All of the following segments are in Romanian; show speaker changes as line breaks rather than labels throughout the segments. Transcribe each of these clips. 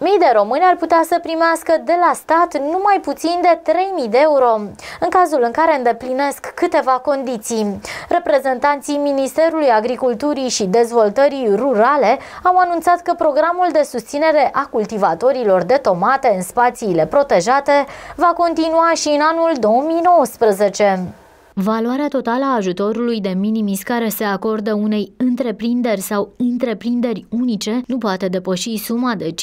Mii de români ar putea să primească de la stat numai puțin de 3.000 de euro, în cazul în care îndeplinesc câteva condiții. Reprezentanții Ministerului Agriculturii și Dezvoltării Rurale au anunțat că programul de susținere a cultivatorilor de tomate în spațiile protejate va continua și în anul 2019. Valoarea totală a ajutorului de minimis care se acordă unei întreprinderi sau întreprinderi unice nu poate depăși suma de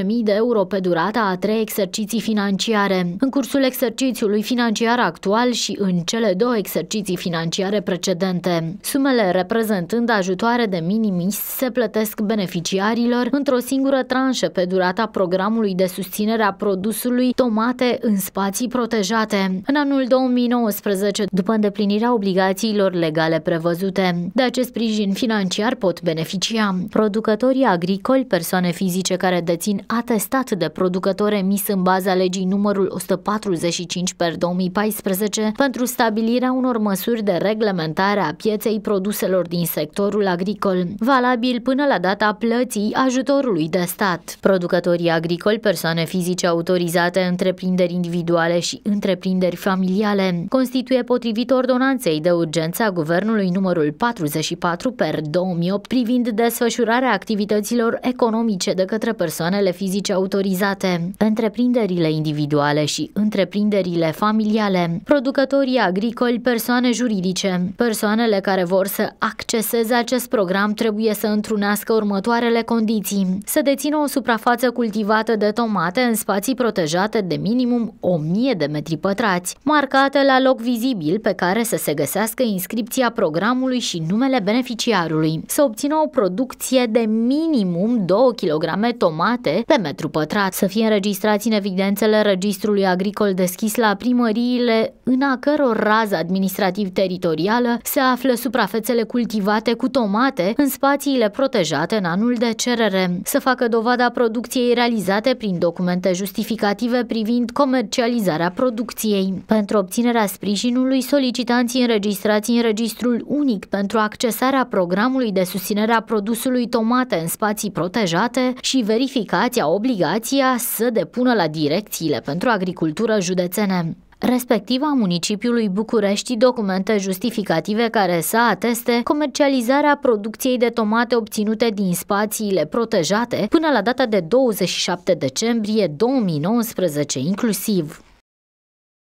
15.000 de euro pe durata a trei exerciții financiare. În cursul exercițiului financiar actual și în cele două exerciții financiare precedente. Sumele reprezentând ajutoare de minimis se plătesc beneficiarilor într-o singură tranșă pe durata programului de susținere a produsului tomate în spații protejate. În anul 2019, după îndeplinirea obligațiilor legale prevăzute. De acest sprijin financiar pot beneficia producătorii agricoli, persoane fizice care dețin atestat de producător emis în baza legii numărul 145 per 2014 pentru stabilirea unor măsuri de reglementare a pieței produselor din sectorul agricol, valabil până la data plății ajutorului de stat. Producătorii agricoli, persoane fizice autorizate, întreprinderi individuale și întreprinderi familiale constituie potrivit potrivit ordonanței de urgență a Guvernului numărul 44 per 2008 privind desfășurarea activităților economice de către persoanele fizice autorizate, întreprinderile individuale și întreprinderile familiale, producătorii agricoli, persoane juridice. Persoanele care vor să acceseze acest program trebuie să întrunească următoarele condiții. Să dețină o suprafață cultivată de tomate în spații protejate de minimum 1000 de metri pătrați, marcate la loc vizibil pe care să se găsească inscripția programului și numele beneficiarului. Să obțină o producție de minimum 2 kg tomate pe metru pătrat. Să fie înregistrați în evidențele Registrului Agricol deschis la primăriile în a căror rază administrativ-teritorială se află suprafețele cultivate cu tomate în spațiile protejate în anul de cerere. Să facă dovada producției realizate prin documente justificative privind comercializarea producției. Pentru obținerea sprijinului solicitanții înregistrați în registrul unic pentru accesarea programului de susținere a produsului tomate în spații protejate și verificați obligația să depună la direcțiile pentru agricultură județene respectiv a municipiului București documente justificative care să ateste comercializarea producției de tomate obținute din spațiile protejate până la data de 27 decembrie 2019 inclusiv.